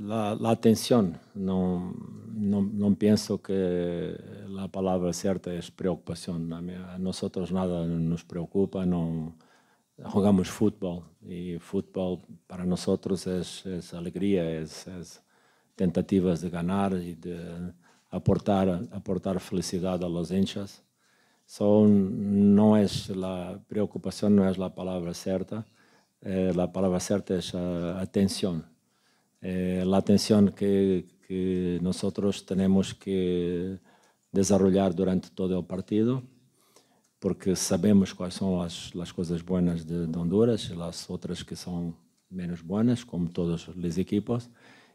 la, atención. No, no, no, pienso que la palabra cierta es preocupación. A, nosotros nada nos preocupa, no jugamos fútbol y fútbol para nosotros es, alegría, es, tentativa tentativas de ganar y de aportar, aportar felicidad a los hinchas. no es la preocupación, no es la palabra cierta. Eh, la palabra cierta es eh, atención. eh, a atenção que, que nós temos que desenvolver durante todo o partido, porque sabemos quais são as, as coisas boas de, de, Honduras, as outras que são menos boas, como todas as equipas.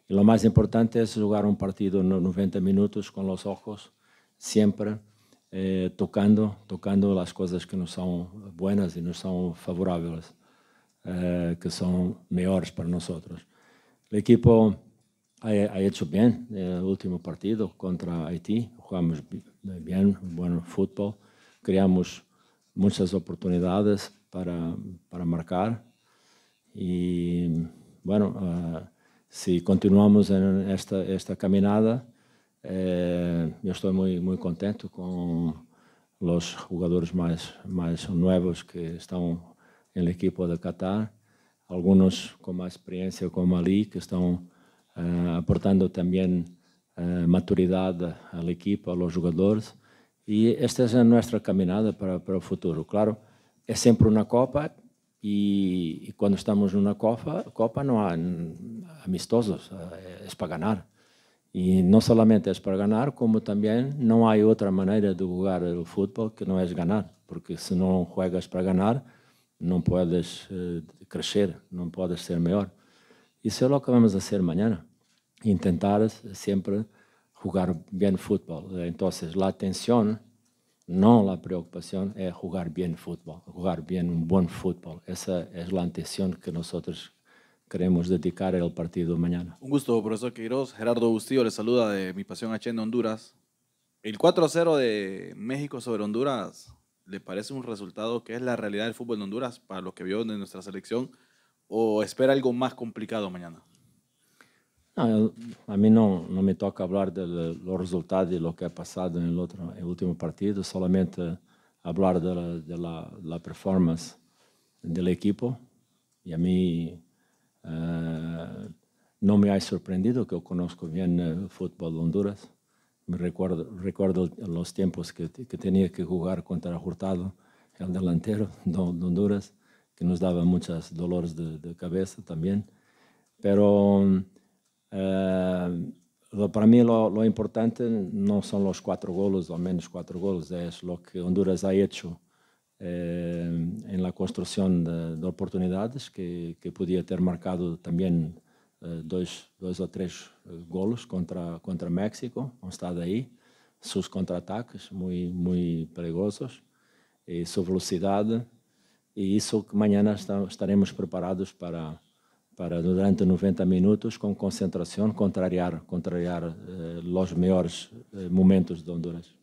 E o mais importante é jogar um partido 90 minutos com os olhos sempre eh, tocando, tocando as coisas que não são boas e não são favoráveis, eh, que são melhores para nós outros. El equipo ha, hecho bien el último partido contra Haití. Jugamos bien, buen fútbol. Creamos muchas oportunidades para, marcar. Y bueno, ah, si continuamos en esta, esta caminada, eh, yo estoy muy, muy contento con los jugadores más, más nuevos que están en el equipo de Qatar. alguns com mais experiência como ali, que estão uh, aportando também uh, maturidade à equipa, aos jogadores. E esta é a nossa caminhada para, para o futuro. Claro, é sempre uma Copa e, e quando estamos numa Copa, Copa não há amistosos, é, é para ganhar. E não somente é para ganhar, como também não há outra maneira de jogar o futebol que não é ganhar, porque se não jogas para ganhar, No puedes eh, crecer, no puedes ser ser Y eso es lo que vamos eh, a hacer mañana. Intentar siempre jugar bien fútbol. Entonces la atención, no la preocupación, es jugar bien fútbol. Jugar bien un um buen fútbol. Esa es la atención que nosotros queremos dedicar al partido de mañana. Un gusto, profesor Queiroz. Gerardo Bustillo le saluda de Mi Pasión H en Honduras. El 4-0 de México sobre Honduras ¿le parece un resultado que es la realidad del fútbol de Honduras para lo que vio de nuestra selección? ¿O espera algo más complicado mañana? a mí no, me toca hablar de los resultados y lo que ha pasado en el, último partido, solamente hablar de, la, performance del equipo. Y a mí eh, no me ha sorprendido que yo conozco bien el fútbol de Honduras. Me recuerdo, recuerdo los tiempos que, que, tenía que jugar contra Hurtado, el delantero de Honduras, que nos daba muchos dolores de, cabeza también. Pero eh, para mí lo, importante no son los cuatro goles, o menos cuatro goles, es lo que Honduras ha hecho eh, en la construcción de, oportunidades que, que podía haber marcado también Eh, dois, dois ou três eh, golos contra contra México, um estado aí, seus contra-ataques muito muito perigosos e sua velocidade e isso que amanhã estaremos preparados para para durante 90 minutos com concentração contrariar contrariar eh, os melhores eh, momentos de Honduras.